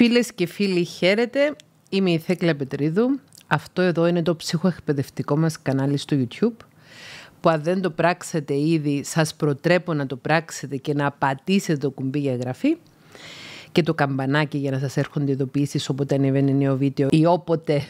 Φίλες και φίλοι χαίρετε, είμαι η Θέκλα Πετρίδου. Αυτό εδώ είναι το ψυχοεκπαιδευτικό μας κανάλι στο YouTube που αν δεν το πράξετε ήδη σας προτρέπω να το πράξετε και να πατήσετε το κουμπί για εγγραφή και το καμπανάκι για να σας έρχονται ειδοποιήσεις όποτε ανεβαίνει νέο βίντεο ή όποτε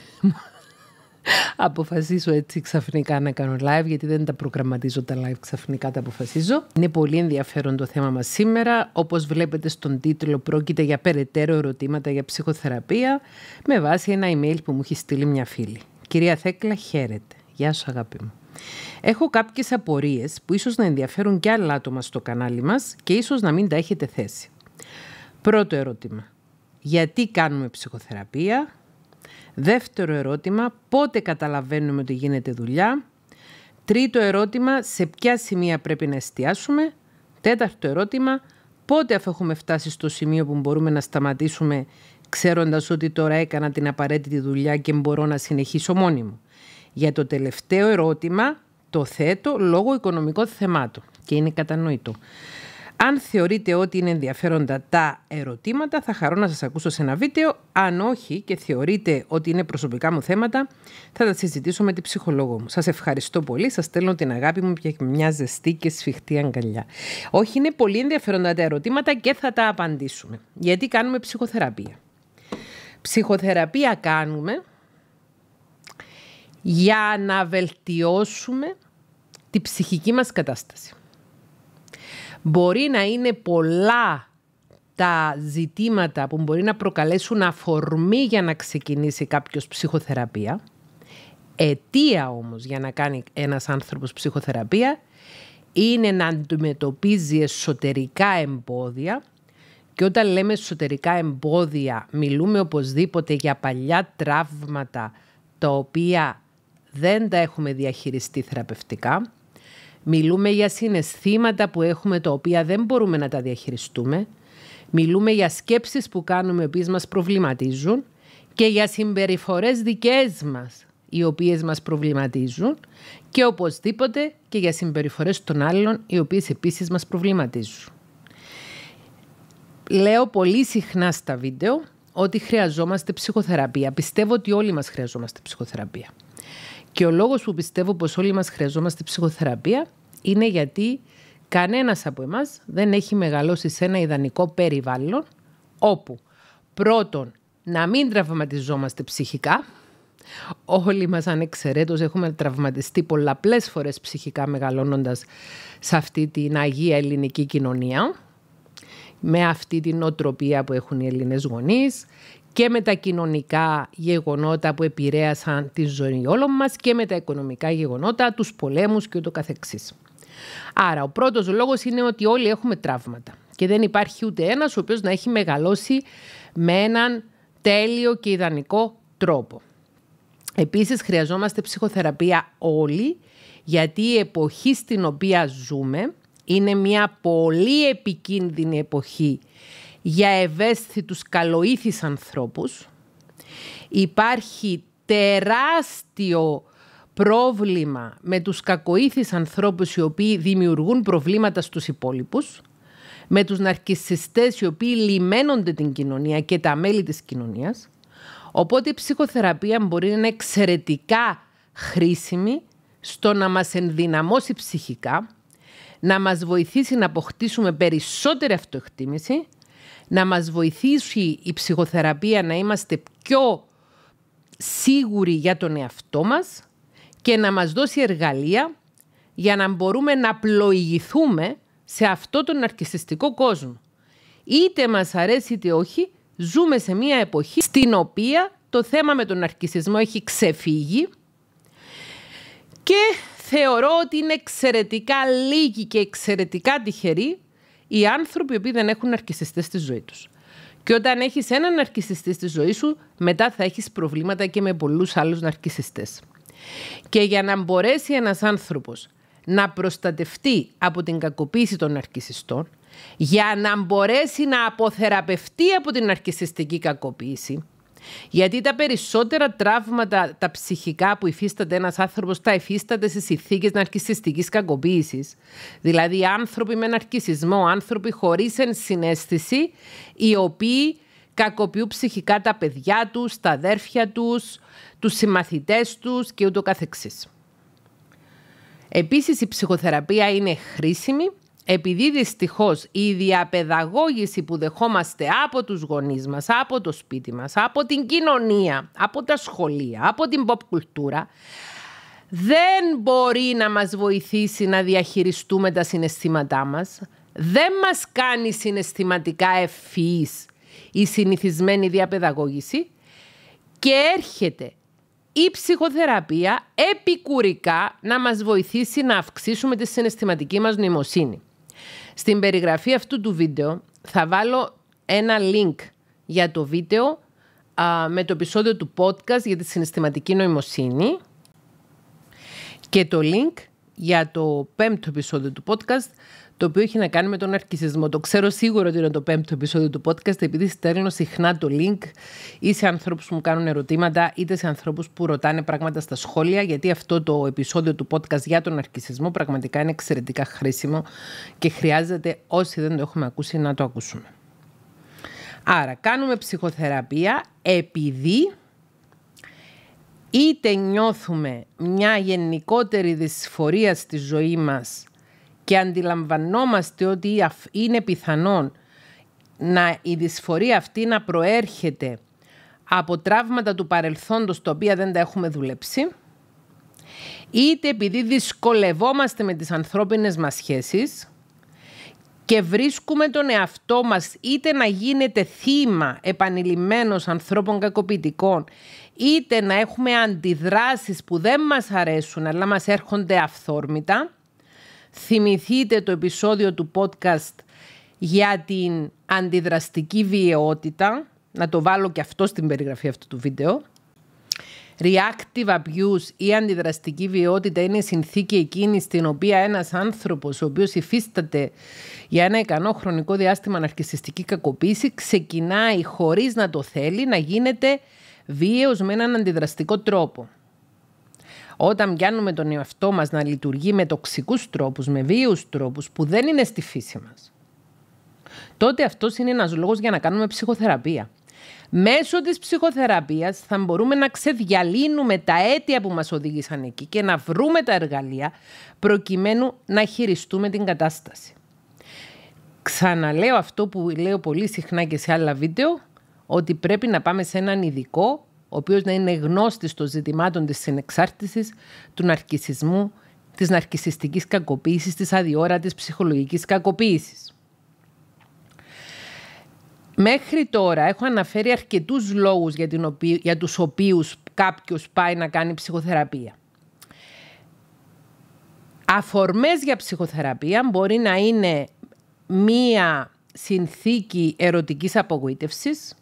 αποφασίσω έτσι ξαφνικά να κάνω live, γιατί δεν τα προγραμματίζω τα live ξαφνικά, τα αποφασίζω. Είναι πολύ ενδιαφέρον το θέμα μας σήμερα. Όπως βλέπετε στον τίτλο, πρόκειται για περαιτέρω ερωτήματα για ψυχοθεραπεία, με βάση ένα email που μου έχει στείλει μια φίλη. Κυρία Θέκλα, χαίρετε. Γεια σου αγάπη μου. Έχω κάποιες απορίες που ίσως να ενδιαφέρουν και άλλα άτομα στο κανάλι μας και ίσως να μην τα έχετε θέσει. Πρώτο ερώτημα. Γιατί κάνουμε ψυχοθεραπεία, Δεύτερο ερώτημα, πότε καταλαβαίνουμε ότι γίνεται δουλειά. Τρίτο ερώτημα, σε ποια σημεία πρέπει να εστιάσουμε. Τέταρτο ερώτημα, πότε αφού έχουμε φτάσει στο σημείο που μπορούμε να σταματήσουμε ξέροντας ότι τώρα έκανα την απαραίτητη δουλειά και μπορώ να συνεχίσω μόνη μου. Για το τελευταίο ερώτημα το θέτω λόγω οικονομικών θεμάτων και είναι κατανοητό. Αν θεωρείτε ότι είναι ενδιαφέροντα τα ερωτήματα, θα χαρώ να σας ακούσω σε ένα βίντεο. Αν όχι και θεωρείτε ότι είναι προσωπικά μου θέματα, θα τα συζητήσω με την ψυχολόγο μου. Σας ευχαριστώ πολύ, σας στέλνω την αγάπη μου και μια ζεστή και σφιχτή αγκαλιά. Όχι, είναι πολύ ενδιαφέροντα τα ερωτήματα και θα τα απαντήσουμε. Γιατί κάνουμε ψυχοθεραπεία. Ψυχοθεραπεία κάνουμε για να βελτιώσουμε τη ψυχική μας κατάσταση. Μπορεί να είναι πολλά τα ζητήματα που μπορεί να προκαλέσουν αφορμή για να ξεκινήσει κάποιος ψυχοθεραπεία. Αιτία όμως για να κάνει ένας άνθρωπος ψυχοθεραπεία είναι να αντιμετωπίζει εσωτερικά εμπόδια και όταν λέμε εσωτερικά εμπόδια μιλούμε οπωσδήποτε για παλιά τραύματα τα οποία δεν τα έχουμε διαχειριστεί θεραπευτικά Μιλούμε για συναισθήματα που έχουμε τα οποία δεν μπορούμε να τα διαχειριστούμε. Μιλούμε για σκέψεις που κάνουμε οι οποίες μας προβληματίζουν και για συμπεριφορές δικές μας οι οποίες μας προβληματίζουν και οπωσδήποτε και για συμπεριφορές των άλλων οι οποίες επίσης μας προβληματίζουν. Λέω πολύ συχνά στα βίντεο ότι χρειαζόμαστε ψυχοθεραπεία. Πιστεύω ότι όλοι μας χρειαζόμαστε ψυχοθεραπεία. Και ο λόγος που πιστεύω πως όλοι μας χρειαζόμαστε ψυχοθεραπεία είναι γιατί κανένας από εμάς δεν έχει μεγαλώσει σε ένα ιδανικό περιβάλλον όπου πρώτον να μην τραυματιζόμαστε ψυχικά, Όλοι μας ανεξαιρέτως έχουμε τραυματιστεί πολλαπλές φορές ψυχικά μεγαλώνοντας σε αυτή την Αγία Ελληνική κοινωνία με αυτή την οτροπία που έχουν οι Ελληνές γονείς και με τα κοινωνικά γεγονότα που επηρέασαν τη ζωή όλων μας και με τα οικονομικά γεγονότα, τους πολέμους και ούτω καθεξής. Άρα, ο πρώτος λόγος είναι ότι όλοι έχουμε τραύματα. Και δεν υπάρχει ούτε ένας ο οποίος να έχει μεγαλώσει με έναν τέλειο και ιδανικό τρόπο. Επίσης χρειαζόμαστε ψυχοθεραπεία όλοι, γιατί η εποχή στην οποία ζούμε είναι μια πολύ επικίνδυνη εποχή για ευαίσθητους καλοήθεις ανθρώπους. Υπάρχει τεράστιο πρόβλημα με τους κακοήθεις ανθρώπους οι οποίοι δημιουργούν προβλήματα στους υπόλοιπους, με τους ναρκισιστές οι οποίοι λιμένονται την κοινωνία και τα μέλη της κοινωνίας. Οπότε η ψυχοθεραπεία μπορεί να είναι εξαιρετικά χρήσιμη στο να μας ενδυναμώσει ψυχικά, να μας βοηθήσει να αποκτήσουμε περισσότερη αυτοεκτίμηση, να μας βοηθήσει η ψυχοθεραπεία να είμαστε πιο σίγουροι για τον εαυτό μας και να μας δώσει εργαλεία για να μπορούμε να πλοηγηθούμε σε αυτό τον αρκισιστικό κόσμο. Είτε μας αρέσει είτε όχι, ζούμε σε μια εποχή στην οποία το θέμα με τον αρκισισμό έχει ξεφύγει και θεωρώ ότι είναι εξαιρετικά λίγοι και εξαιρετικά τυχεροί οι άνθρωποι οι οποίοι δεν έχουν αρκισιστές στη ζωή τους. Και όταν έχεις έναν αρκισιστή στη ζωή σου, μετά θα έχεις προβλήματα και με πολλούς άλλους ναρκισιστές. Και για να μπορέσει ένας άνθρωπος να προστατευτεί από την κακοποίηση των αρκισιστών, για να μπορέσει να αποθεραπευτεί από την αρκισιστική κακοποίηση, γιατί τα περισσότερα τραύματα, τα ψυχικά που υφίσταται ένας άνθρωπος τα υφίσταται σε συνθήκες ναρκιστική κακοποίησης, Δηλαδή, άνθρωποι με ναρκισισμό, άνθρωποι χωρίς ενσυναίσθηση, οι οποίοι κακοποιούν ψυχικά τα παιδιά τους, τα αδέρφια τους, τους συμμαθητές τους και ούτω καθεξής. Επίσης η ψυχοθεραπεία είναι χρήσιμη επειδή δυστυχώς η διαπαιδαγώγηση που δεχόμαστε από τους γονείς μας, από το σπίτι μας, από την κοινωνία, από τα σχολεία, από την pop κουλτούρα, δεν μπορεί να μας βοηθήσει να διαχειριστούμε τα συναισθήματά μας, δεν μας κάνει συναισθηματικά ευφυείς η συνηθισμένη διαπαιδαγώγηση και έρχεται η ψυχοθεραπεία επικουρικά να μας βοηθήσει να αυξήσουμε τη συναισθηματική μας νοημοσύνη. Στην περιγραφή αυτού του βίντεο θα βάλω ένα link για το βίντεο με το επεισόδιο του podcast για τη συναισθηματική νοημοσύνη και το link για το πέμπτο επεισόδιο του podcast, το οποίο έχει να κάνει με τον αρκισισμό. Το ξέρω σίγουρο ότι είναι το πέμπτο επεισόδιο του podcast, επειδή στέλνω συχνά το link ή σε ανθρώπους που μου κάνουν ερωτήματα, είτε σε ανθρώπους που ρωτάνε πράγματα στα σχόλια, γιατί αυτό το επεισόδιο του podcast για τον αρκισισμό πραγματικά είναι εξαιρετικά χρήσιμο και χρειάζεται όσοι δεν το έχουμε ακούσει να το ακούσουμε. Άρα, κάνουμε ψυχοθεραπεία επειδή είτε νιώθουμε μια γενικότερη δυσφορία στη ζωή μας και αντιλαμβανόμαστε ότι είναι πιθανόν να, η δυσφορία αυτή να προέρχεται από τραύματα του παρελθόντος τα οποία δεν τα έχουμε δουλέψει, είτε επειδή δυσκολευόμαστε με τις ανθρώπινες μας σχέσεις, και βρίσκουμε τον εαυτό μας είτε να γίνεται θύμα επανειλημμένος ανθρώπων κακοποιητικών, είτε να έχουμε αντιδράσεις που δεν μας αρέσουν αλλά μας έρχονται αυθόρμητα. Θυμηθείτε το επεισόδιο του podcast για την αντιδραστική βιαιότητα, να το βάλω και αυτό στην περιγραφή αυτού του βίντεο reactive abuse ή αντιδραστική βιοτητα είναι συνθήκη εκείνη στην οποία ένας άνθρωπος, ο οποίος υφίσταται για ένα ικανό χρονικό διάστημα αναρκιστική κακοποίηση, ξεκινάει χωρίς να το θέλει να γίνεται βίαιος με έναν αντιδραστικό τρόπο. Όταν πιάνουμε τον εαυτό μας να λειτουργεί με τοξικούς τρόπους, με βίαιους τρόπους που δεν είναι στη φύση μας, τότε αυτός είναι ένας λόγος για να κάνουμε ψυχοθεραπεία. Μέσω της ψυχοθεραπείας θα μπορούμε να ξεδιαλύνουμε τα αίτια που μας οδήγησαν εκεί και να βρούμε τα εργαλεία προκειμένου να χειριστούμε την κατάσταση. Ξαναλέω αυτό που λέω πολύ συχνά και σε άλλα βίντεο, ότι πρέπει να πάμε σε έναν ειδικό, ο οποίος να είναι γνώστης των ζητημάτων της συνεξάρτησης, του ναρκισισμού, της ναρκισιστικής κακοποίησης, της αδιόρατης ψυχολογικής κακοποίησης. Μέχρι τώρα έχω αναφέρει αρκετούς λόγους για, την οποί για τους οποίους κάποιος πάει να κάνει ψυχοθεραπεία. Αφορμές για ψυχοθεραπεία μπορεί να είναι μία συνθήκη ερωτικής απογοήτευσης,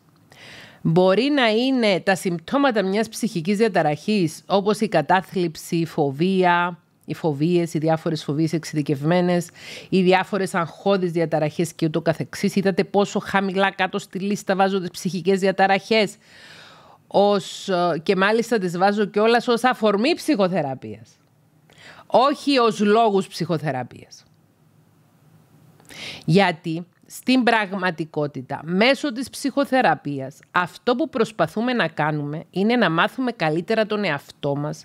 μπορεί να είναι τα συμπτώματα μιας ψυχικής διαταραχής όπως η κατάθλιψη, η φοβία, οι φοβίες, οι διάφορες φοβίες εξειδικευμένες, οι διάφορες αγχώδεις διαταραχές και ούτω καθεξής. Είδατε πόσο χαμηλά κάτω στη λίστα τις ψυχικές διαταραχές. Ως, ε, και μάλιστα τις βάζω όλα ως αφορμή ψυχοθεραπείας. Όχι ως λόγους ψυχοθεραπείας. Γιατί στην πραγματικότητα, μέσω της ψυχοθεραπείας, αυτό που προσπαθούμε να κάνουμε είναι να μάθουμε καλύτερα τον εαυτό μας,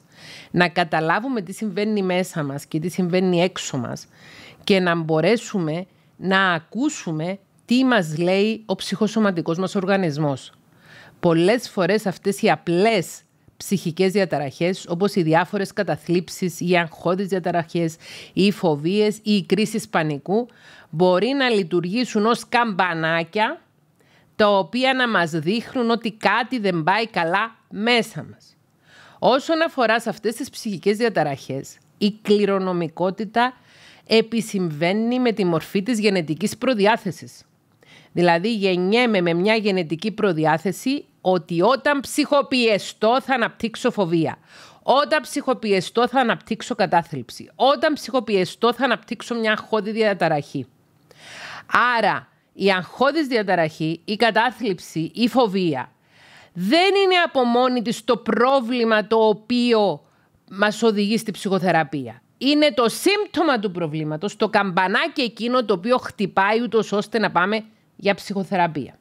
να καταλάβουμε τι συμβαίνει μέσα μας και τι συμβαίνει έξω μας και να μπορέσουμε να ακούσουμε τι μας λέει ο ψυχοσωματικός μας οργανισμός. Πολλές φορές αυτές οι απλές ψυχικές διαταραχές όπως οι διάφορες καταθλίψεις, οι αγχώδεις διαταραχές, οι φοβίες ή οι κρίσεις πανικού μπορεί να λειτουργήσουν ως καμπανάκια τα οποία να μας δείχνουν ότι κάτι δεν πάει καλά μέσα μας. Όσον αφορά σε αυτές τις ψυχικές διαταραχές, η κληρονομικότητα επισυμβαίνει με τη μορφή της γενετικής προδιάθεσης. Δηλαδή γεννιέμαι με μια γενετική προδιάθεση ότι όταν ψυχοποιεστώ θα αναπτύξω φοβία. Όταν ψυχοποιεστώ θα αναπτύξω κατάθλιψη. Όταν ψυχοποιεστώ θα αναπτύξω μια αγχώδη διαταραχή. Άρα η αγχώδης διαταραχή, η κατάθλιψη, η φοβία δεν είναι από μόνη της το πρόβλημα το οποίο μας οδηγεί στη ψυχοθεραπεία. Είναι το σύμπτωμα του προβλήματος, το καμπανάκι εκείνο το οποίο χτυπάει ούτως ώστε να πάμε για ψυχοθεραπεία.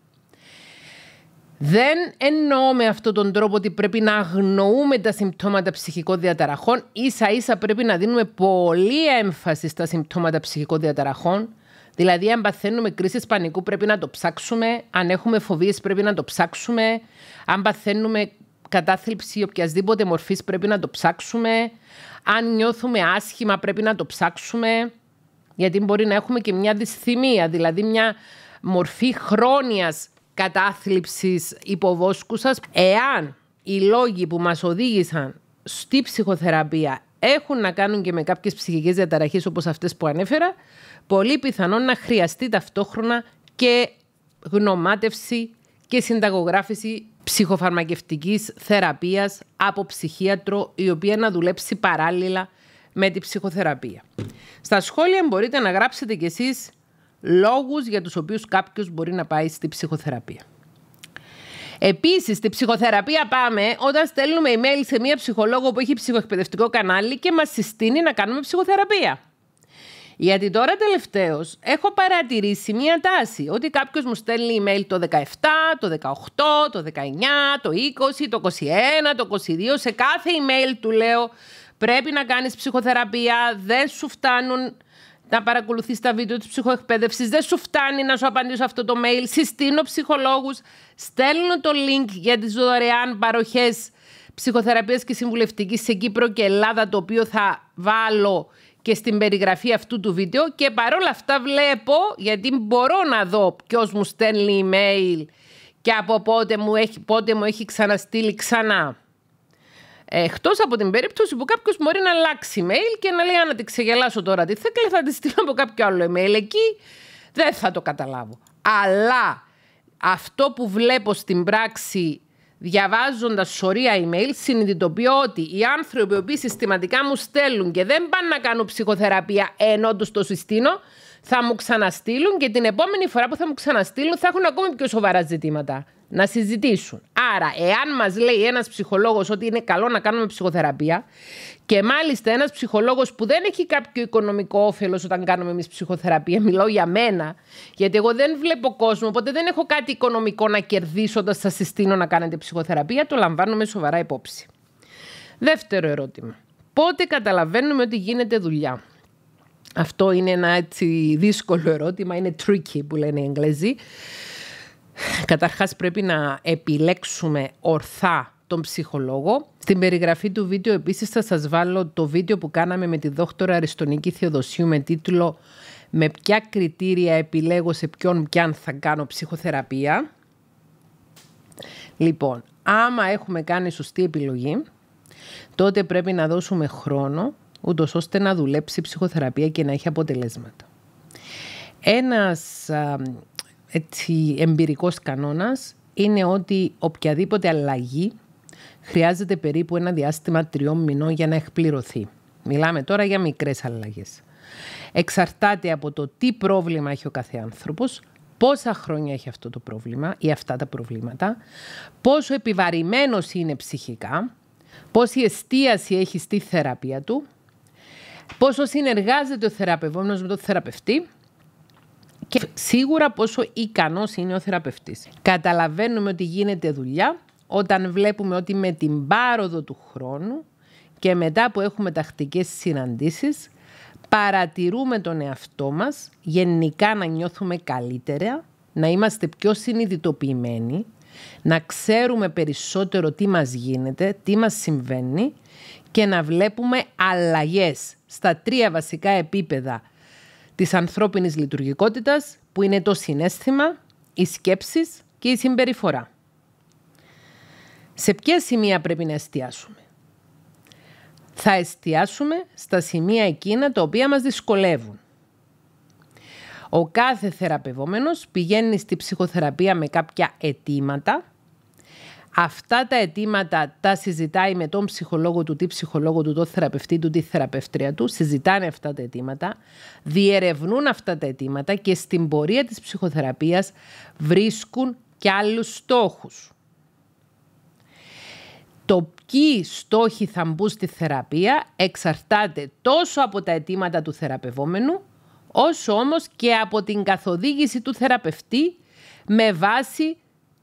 Δεν εννοώ με αυτόν τον τρόπο ότι πρέπει να αγνοούμε τα συμπτώματα ψυχικών διαταραχών. Ίσα ίσα πρέπει να δίνουμε πολλή έμφαση στα συμπτώματα ψυχικών διαταραχών. Δηλαδή, αν παθαίνουμε κρίση πανικού πρέπει να το ψάξουμε. Αν έχουμε φοβίες πρέπει να το ψάξουμε. Αν παθαίνουμε κατάθλιψη οποιασδήποτε μορφής πρέπει να το ψάξουμε. Αν νιώθουμε άσχημα πρέπει να το ψάξουμε. Γιατί μπορεί να έχουμε και μια δυσθυμία, δηλαδή μια μορφή χρόνιας κατάθλιψης υποβόσκουσας, εάν οι λόγοι που μας οδήγησαν στη ψυχοθεραπεία έχουν να κάνουν και με κάποιες ψυχικές διαταραχές όπως αυτές που ανέφερα, πολύ πιθανόν να χρειαστεί ταυτόχρονα και γνωμάτευση και συνταγογράφηση ψυχοφαρμακευτικής θεραπείας από ψυχίατρο, η οποία να δουλέψει παράλληλα με τη ψυχοθεραπεία. Στα σχόλια μπορείτε να γράψετε κι εσείς λόγους για τους οποίους κάποιος μπορεί να πάει στη ψυχοθεραπεία. Επίσης, στη ψυχοθεραπεία πάμε όταν στέλνουμε email σε μία ψυχολόγο που έχει ψυχοεκπαιδευτικό κανάλι και μας συστήνει να κάνουμε ψυχοθεραπεία. Γιατί τώρα τελευταίως έχω παρατηρήσει μία τάση. Ότι κάποιος μου στέλνει email το 17, το 18, το 19, το 20, το 21, το 22. Σε κάθε email του λέω πρέπει να κάνεις ψυχοθεραπεία, δεν σου φτάνουν να παρακολουθείς τα βίντεο της ψυχοεκπαίδευσης. Δεν σου φτάνει να σου απαντήσω αυτό το mail. Συστήνω ψυχολόγους. Στέλνω το link για τις δωρεάν παροχές ψυχοθεραπείας και συμβουλευτικής σε Κύπρο και Ελλάδα, το οποίο θα βάλω και στην περιγραφή αυτού του βίντεο. Και παρόλα αυτά βλέπω, γιατί μπορώ να δω ποιος μου στέλνει email και από πότε μου έχει ξαναστείλει ξανά. Εκτός από την περίπτωση που κάποιος μπορεί να αλλάξει email και να λέει: Αν τη ξεγελάσω τώρα τη θέκλα, θα τη στείλω από κάποιο άλλο email. Εκεί δεν θα το καταλάβω. Αλλά αυτό που βλέπω στην πράξη διαβάζοντας σωρία email, συνειδητοποιώ ότι οι άνθρωποι που οποίοι συστηματικά μου στέλνουν και δεν πάνε να κάνουν ψυχοθεραπεία ενώ του το συστήνω, θα μου ξαναστείλουν και την επόμενη φορά που θα μου ξαναστείλουν θα έχουν ακόμη πιο σοβαρά ζητήματα να συζητήσουν. Άρα, εάν μας λέει ένας ψυχολόγος ότι είναι καλό να κάνουμε ψυχοθεραπεία, και μάλιστα ένας ψυχολόγος που δεν έχει κάποιο οικονομικό όφελος όταν κάνουμε εμείς ψυχοθεραπεία, μιλώ για μένα, γιατί εγώ δεν βλέπω κόσμο, οπότε δεν έχω κάτι οικονομικό να κερδίσω όταν σας συστήνω να κάνετε ψυχοθεραπεία, το λαμβάνουμε σοβαρά υπόψη. Δεύτερο ερώτημα. Πότε καταλαβαίνουμε ότι γίνεται δουλειά. Αυτό είναι ένα έτσι δύσκολο ερώτημα, είναι tricky που λένε οι Εγγλέζοι. Καταρχάς πρέπει να επιλέξουμε ορθά τον ψυχολόγο. Στην περιγραφή του βίντεο επίσης θα σας βάλω το βίντεο που κάναμε με τη δόκτωρα Αριστονίκη Θεοδοσίου με τίτλο «Με ποια κριτήρια επιλέγω σε ποιον πιαν θα κάνω ψυχοθεραπεία». Λοιπόν, άμα έχουμε κάνει σωστή επιλογή, τότε πρέπει να δώσουμε χρόνο ούτως ώστε να δουλέψει η ψυχοθεραπεία και να έχει αποτελέσματα. Ένας έτσι, εμπειρικός κανόνας είναι ότι οποιαδήποτε αλλαγή χρειάζεται περίπου ένα διάστημα τριών μηνών για να εκπληρωθεί. Μιλάμε τώρα για μικρές αλλαγές. Εξαρτάται από το τι πρόβλημα έχει ο κάθε άνθρωπος, πόσα χρόνια έχει αυτό το πρόβλημα ή αυτά τα προβλήματα, πόσο επιβαρημένος είναι ψυχικά, πόση εστίαση έχει στη θεραπεία του, πόσο συνεργάζεται ο θεραπευόμενος με τον θεραπευτή και σίγουρα πόσο ικανός είναι ο θεραπευτής. Καταλαβαίνουμε ότι γίνεται δουλειά όταν βλέπουμε ότι με την πάροδο του χρόνου και μετά που έχουμε τακτικές συναντήσεις παρατηρούμε τον εαυτό μας γενικά να νιώθουμε καλύτερα, να είμαστε πιο συνειδητοποιημένοι, να ξέρουμε περισσότερο τι μας γίνεται, τι μας συμβαίνει και να βλέπουμε αλλαγές στα τρία βασικά επίπεδα της ανθρώπινης λειτουργικότητας που είναι το συνέστημα, οι σκέψεις και η συμπεριφορά. Σε ποια σημεία πρέπει να εστιάσουμε. Θα εστιάσουμε στα σημεία εκείνα τα οποία μας δυσκολεύουν. Ο κάθε θεραπευόμενος πηγαίνει στη ψυχοθεραπεία με κάποια αιτήματα Αυτά τα αιτήματα τα συζητάει με τον ψυχολόγο του, τη ψυχολόγο του, τον θεραπευτή του, τη θεραπευτρία του. Συζητάνε αυτά τα αιτήματα, διερευνούν αυτά τα αιτήματα και στην πορεία της ψυχοθεραπείας βρίσκουν και άλλους στόχους. Το ποιοι στόχοι θα μπουν στη θεραπεία εξαρτάται τόσο από τα αιτήματα του θεραπευόμενου, όσο όμως και από την καθοδήγηση του θεραπευτή με βάση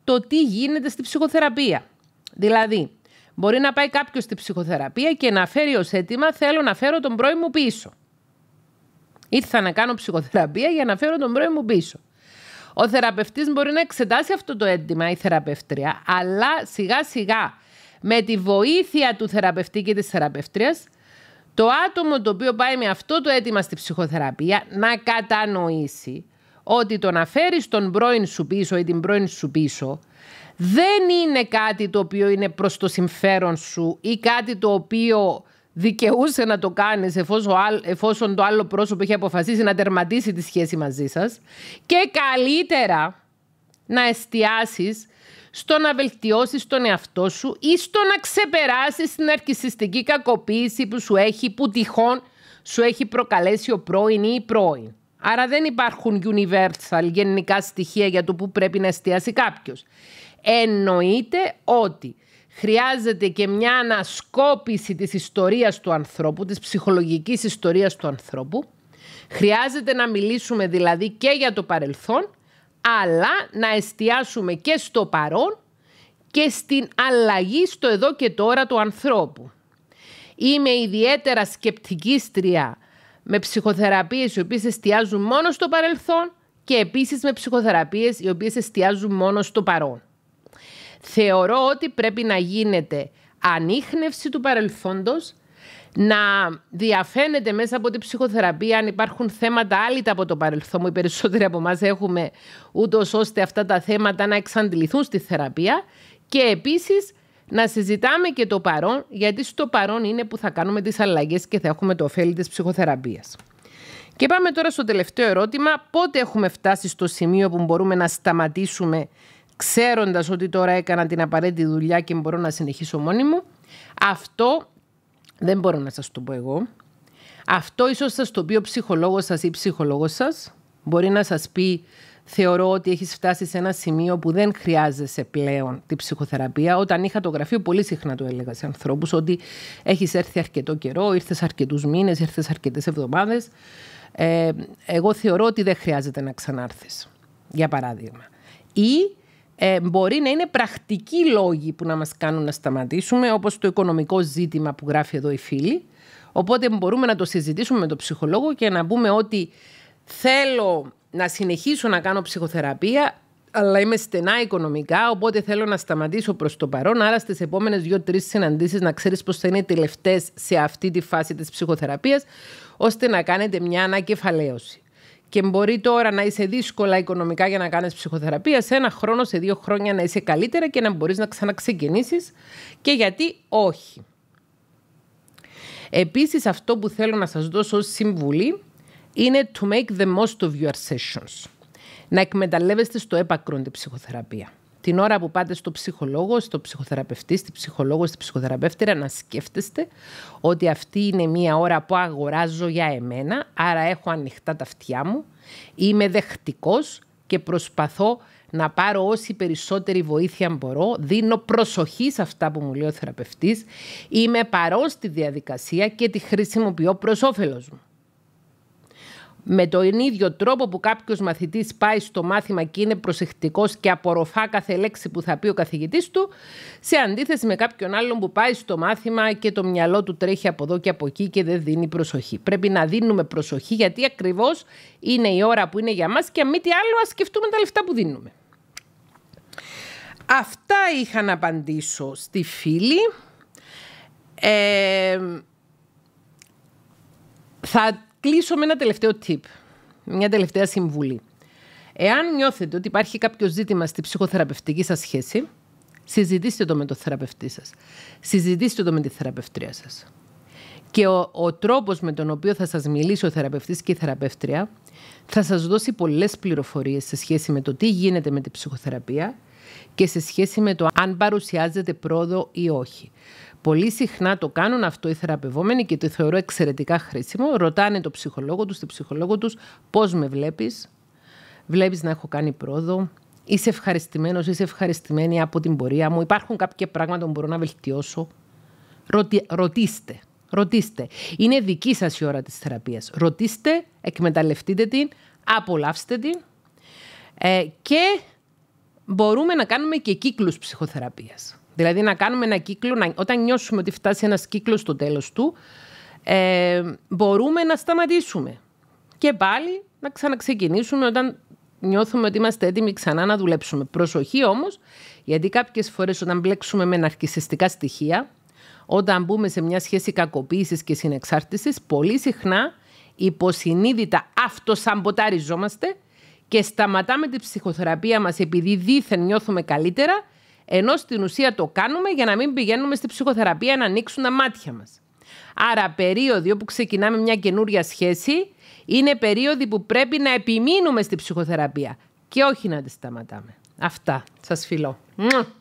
το τι γίνεται στη ψυχοθεραπεία. Δηλαδή, μπορεί να πάει κάποιος στη ψυχοθεραπεία και να φέρει ως αίτημα: Θέλω να φέρω τον πρώην μου πίσω. Ήρθα να κάνω ψυχοθεραπεία για να φέρω τον πρώην πίσω. Ο θεραπευτής μπορεί να εξετάσει αυτό το αίτημα, η θεραπευτρία, αλλά σιγά σιγά με τη βοήθεια του θεραπευτή και της θεραπευτρία, το άτομο το οποίο πάει με αυτό το αίτημα στη ψυχοθεραπεία να κατανοήσει ότι το να φέρεις τον πρώην σου πίσω ή την πρώην σου πίσω δεν είναι κάτι το οποίο είναι προς το συμφέρον σου ή κάτι το οποίο δικαιούσε να το κάνεις εφόσον, εφόσον το άλλο πρόσωπο έχει αποφασίσει να τερματίσει τη σχέση μαζί σας και καλύτερα να εστιάσεις στο να βελτιώσεις τον εαυτό σου ή στο να ξεπεράσεις την αρκισιστική κακοποίηση που σου έχει, που τυχόν σου έχει προκαλέσει ο πρώην ή η πρώην. Άρα δεν υπάρχουν universal γενικά στοιχεία για το που πρέπει να εστιάσει κάποιος. Εννοείται ότι χρειάζεται και μια ανασκόπηση της ιστορίας του ανθρώπου, της ψυχολογικής ιστορίας του ανθρώπου. Χρειάζεται να μιλήσουμε δηλαδή και για το παρελθόν, αλλά να εστιάσουμε και στο παρόν και στην αλλαγή στο εδώ και τώρα του ανθρώπου. Είμαι ιδιαίτερα στριά με ψυχοθεραπείες οι οποίες εστιάζουν μόνο στο παρελθόν και επίσης με ψυχοθεραπείες οι οποίες εστιάζουν μόνο στο παρόν. Θεωρώ ότι πρέπει να γίνεται ανείχνευση του παρελθόντος, να διαφαίνεται μέσα από την ψυχοθεραπεία αν υπάρχουν θέματα άλυτα από το παρελθόν που οι περισσότεροι από εμάς έχουμε ούτως ώστε αυτά τα θέματα να εξαντληθούν στη θεραπεία και επίσης να συζητάμε και το παρόν, γιατί στο παρόν είναι που θα κάνουμε τις αλλαγές και θα έχουμε το ωφέλη της ψυχοθεραπείας. Και πάμε τώρα στο τελευταίο ερώτημα. Πότε έχουμε φτάσει στο σημείο που μπορούμε να σταματήσουμε ξέροντας ότι τώρα έκανα την απαραίτητη δουλειά και μπορώ να συνεχίσω μόνη μου. Αυτό δεν μπορώ να σας το πω εγώ. Αυτό ίσως σας το πει ο ψυχολόγος σας ή η ψυχολόγος σας. Μπορεί να σας πει θεωρώ ότι έχεις φτάσει σε ένα σημείο που δεν χρειάζεσαι πλέον τη ψυχοθεραπεία. Όταν είχα το γραφείο, πολύ συχνά το έλεγα σε ανθρώπους ότι έχεις έρθει αρκετό καιρό, ήρθες αρκετούς μήνες, ήρθες αρκετές εβδομάδες. Ε, εγώ θεωρώ ότι δεν χρειάζεται να ξανάρθεις. Για παράδειγμα. Ή ε, μπορεί να είναι πρακτικοί λόγοι που να μας κάνουν να σταματήσουμε, όπως το οικονομικό ζήτημα που γράφει εδώ η φίλη. Οπότε μπορούμε να το συζητήσουμε με τον ψυχολόγο και να πούμε ότι θέλω να συνεχίσω να κάνω ψυχοθεραπεία, αλλά είμαι στενά οικονομικά, οπότε θέλω να σταματήσω προς το παρόν. Άρα στις επομενε δυο δύο-τρει συναντήσεις να ξέρεις πώς θα είναι οι σε αυτή τη φάση της ψυχοθεραπείας, ώστε να κάνετε μια ανακεφαλαίωση. Και μπορεί τώρα να είσαι δύσκολα οικονομικά για να κάνεις ψυχοθεραπεία, σε ένα χρόνο, σε δύο χρόνια να είσαι καλύτερα και να μπορείς να ξαναξεκινήσεις. Και γιατί όχι. Επίσης αυτό που θέλω να σας δώσω ως συμβουλή είναι to make the most of your sessions. Να εκμεταλλεύεστε στο έπακρον την ψυχοθεραπεία. Την ώρα που πάτε στο ψυχολόγο, στο ψυχοθεραπευτή, στη ψυχολόγο, στη ψυχοθεραπεύτηρα, να σκέφτεστε ότι αυτή είναι μία ώρα που αγοράζω για εμένα, άρα έχω ανοιχτά τα αυτιά μου, είμαι δεχτικός και προσπαθώ να πάρω όση περισσότερη βοήθεια μπορώ, δίνω προσοχή σε αυτά που μου λέει ο θεραπευτής, είμαι παρόν στη διαδικασία και τη χρησιμοποιώ προς όφελος μου. Με τον ίδιο τρόπο που κάποιος μαθητής πάει στο μάθημα και είναι προσεκτικός και απορροφά κάθε λέξη που θα πει ο καθηγητής του, σε αντίθεση με κάποιον άλλον που πάει στο μάθημα και το μυαλό του τρέχει από εδώ και από εκεί και δεν δίνει προσοχή. Πρέπει να δίνουμε προσοχή γιατί ακριβώς είναι η ώρα που είναι για μας και αν μη τι άλλο, ας σκεφτούμε τα λεφτά που δίνουμε. Αυτά είχα να απαντήσω στη φίλη. Ε, θα κλείσω με ένα τελευταίο tip, μια τελευταία συμβουλή. Εάν νιώθετε ότι υπάρχει κάποιο ζήτημα στη ψυχοθεραπευτική σας σχέση, συζητήστε το με τον θεραπευτή σας. Συζητήστε το με τη θεραπευτρία σας. Και ο, ο τρόπος με τον οποίο θα σας μιλήσει ο θεραπευτής και η θεραπεύτρια θα σας δώσει πολλές πληροφορίες σε σχέση με το τι γίνεται με την ψυχοθεραπεία και σε σχέση με το αν παρουσιάζεται πρόοδο ή όχι. Πολύ συχνά το κάνουν αυτό οι θεραπευόμενοι και το θεωρώ εξαιρετικά χρήσιμο. Ρωτάνε το ψυχολόγο τους, την ψυχολόγο τους, πώς με βλέπεις, βλέπεις να έχω κάνει πρόοδο, είσαι ευχαριστημένος, είσαι ευχαριστημένη από την πορεία μου, υπάρχουν κάποια πράγματα που μπορώ να βελτιώσω. Ρωτήστε. Ρωτήστε. Είναι δική σας η ώρα της θεραπείας. Ρωτήστε, εκμεταλλευτείτε την, απολαύστε την. Ε, και μπορούμε να κάνουμε και κύκλους ψυχοθεραπείας. Δηλαδή να κάνουμε ένα κύκλο, όταν νιώσουμε ότι φτάσει ένας κύκλος στο τέλος του, ε, μπορούμε να σταματήσουμε. Και πάλι να ξαναξεκινήσουμε όταν νιώθουμε ότι είμαστε έτοιμοι ξανά να δουλέψουμε. Προσοχή όμως, γιατί κάποιες φορές όταν μπλέξουμε με ναρκισιστικά στοιχεία, όταν μπούμε σε μια σχέση κακοποίησης και συνεξάρτησης, πολύ συχνά υποσυνείδητα αυτοσαμποτάριζόμαστε και σταματάμε τη ψυχοθεραπεία μας επειδή δήθεν νιώθουμε καλύτερα, ενώ στην ουσία το κάνουμε για να μην πηγαίνουμε στη ψυχοθεραπεία να ανοίξουν τα μάτια μας. Άρα περίοδοι όπου ξεκινάμε μια καινούρια σχέση είναι περίοδοι που πρέπει να επιμείνουμε στη ψυχοθεραπεία και όχι να τη σταματάμε. Αυτά. Σας φιλώ.